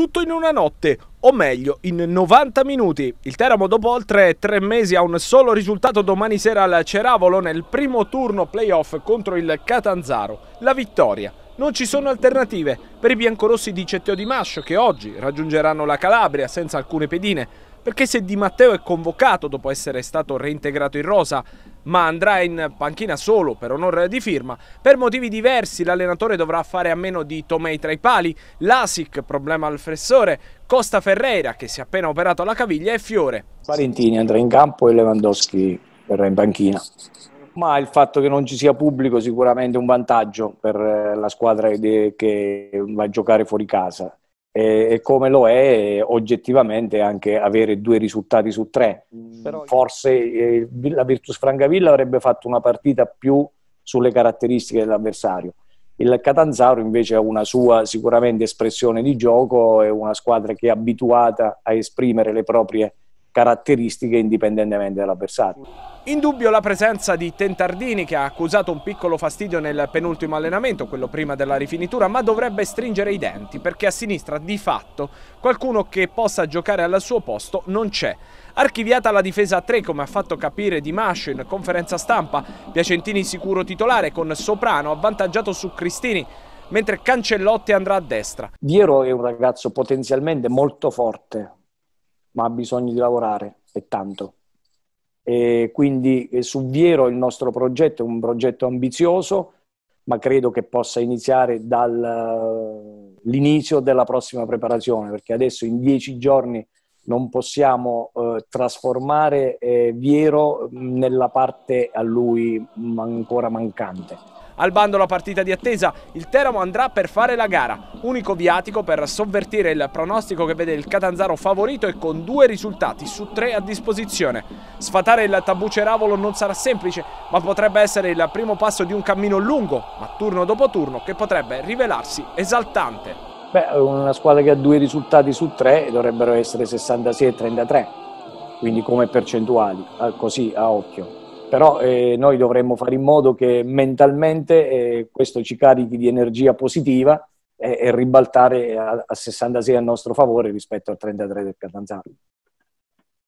tutto in una notte, o meglio, in 90 minuti. Il Teramo dopo oltre tre mesi ha un solo risultato domani sera al Ceravolo nel primo turno playoff contro il Catanzaro, la vittoria. Non ci sono alternative per i biancorossi di Cetteo di Mascio che oggi raggiungeranno la Calabria senza alcune pedine, perché se Di Matteo è convocato dopo essere stato reintegrato in rosa, ma andrà in panchina solo per onore di firma. Per motivi diversi l'allenatore dovrà fare a meno di Tomei tra i pali, Lasic, problema al fressore, Costa Ferreira che si è appena operato alla caviglia e Fiore. Valentini andrà in campo e Lewandowski verrà in panchina. Ma il fatto che non ci sia pubblico sicuramente è un vantaggio per eh, la squadra che va a giocare fuori casa e, come lo è oggettivamente anche avere due risultati su tre. Mm. Però Forse eh, la Virtus Francavilla avrebbe fatto una partita più sulle caratteristiche dell'avversario. Il Catanzaro invece ha una sua sicuramente espressione di gioco, è una squadra che è abituata a esprimere le proprie caratteristiche indipendentemente dall'avversario. Indubbio la presenza di Tentardini che ha accusato un piccolo fastidio nel penultimo allenamento, quello prima della rifinitura, ma dovrebbe stringere i denti perché a sinistra di fatto qualcuno che possa giocare al suo posto non c'è. Archiviata la difesa a 3 come ha fatto capire Di Mascio in conferenza stampa, Piacentini sicuro titolare con Soprano avvantaggiato su Cristini mentre Cancellotti andrà a destra. Viero è un ragazzo potenzialmente molto forte, ma ha bisogno di lavorare e tanto. E quindi eh, su Viero il nostro progetto è un progetto ambizioso, ma credo che possa iniziare dall'inizio eh, della prossima preparazione, perché adesso in dieci giorni non possiamo eh, trasformare eh, Viero mm, nella parte a lui mm, ancora mancante al bando la partita di attesa, il Teramo andrà per fare la gara, unico viatico per sovvertire il pronostico che vede il Catanzaro favorito e con due risultati su tre a disposizione. Sfatare il tabù Ceravolo non sarà semplice, ma potrebbe essere il primo passo di un cammino lungo, ma turno dopo turno, che potrebbe rivelarsi esaltante. Beh, una squadra che ha due risultati su tre dovrebbero essere 66 e 33, quindi come percentuali, ah, così a occhio però eh, noi dovremmo fare in modo che mentalmente eh, questo ci carichi di energia positiva e, eh, e ribaltare a, a 66 a nostro favore rispetto al 33 del Catanzaro.